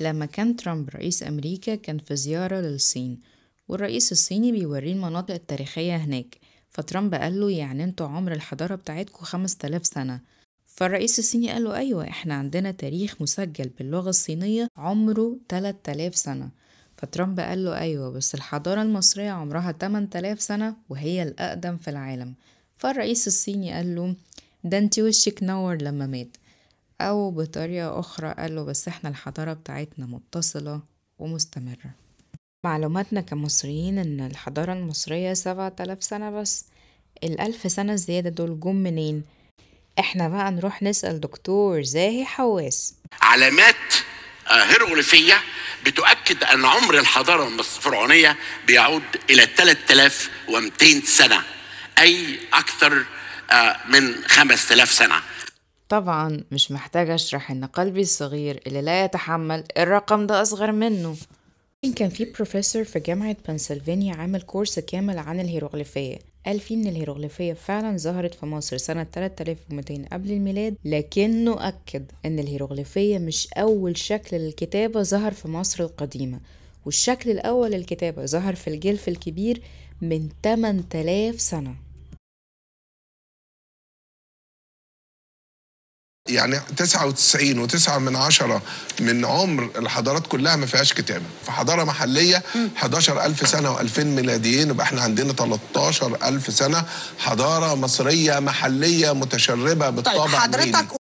لما كان ترامب رئيس أمريكا كان في زيارة للصين والرئيس الصيني بيوريه المناطق التاريخية هناك فترامب قال له يعني انتوا عمر الحضارة بتاعتكوا خمس تلاف سنة فالرئيس الصيني قال له أيوة احنا عندنا تاريخ مسجل باللغة الصينية عمره تلات تلاف سنة فترامب قال له أيوة بس الحضارة المصرية عمرها تمن تلاف سنة وهي الأقدم في العالم فالرئيس الصيني قال له ده انت وشك نور لما مات أو بطريقة أخرى قال له بس إحنا الحضارة بتاعتنا متصلة ومستمرة معلوماتنا كمصريين إن الحضارة المصرية سبعة آلاف سنة بس الألف سنة الزيادة دول جم منين؟ إحنا بقى نروح نسأل دكتور زاهي حواس علامات هيروغليفية بتؤكد أن عمر الحضارة الفرعونية بيعود إلى 3200 سنة أي أكثر آه، من 5000 سنة طبعا مش محتاجة أشرح إن قلبي الصغير اللي لا يتحمل الرقم ده أصغر منه كان في بروفيسور في جامعة بنسلفانيا عامل كورس كامل عن الهيروغليفية قال فيه إن الهيروغليفية فعلا ظهرت في مصر سنة 3200 قبل الميلاد لكنه أكد إن الهيروغليفية مش أول شكل للكتابة ظهر في مصر القديمة والشكل الأول للكتابة ظهر في الجلف الكبير من 8000 سنة يعني 99 و9 من 10 من عمر الحضارات كلها ما فيهاش كتابه حضاره محليه 11000 سنه و2000 ميلاديين يبقى احنا عندنا 13000 سنه حضاره مصريه محليه متشربه بالطبع طيب حضرتك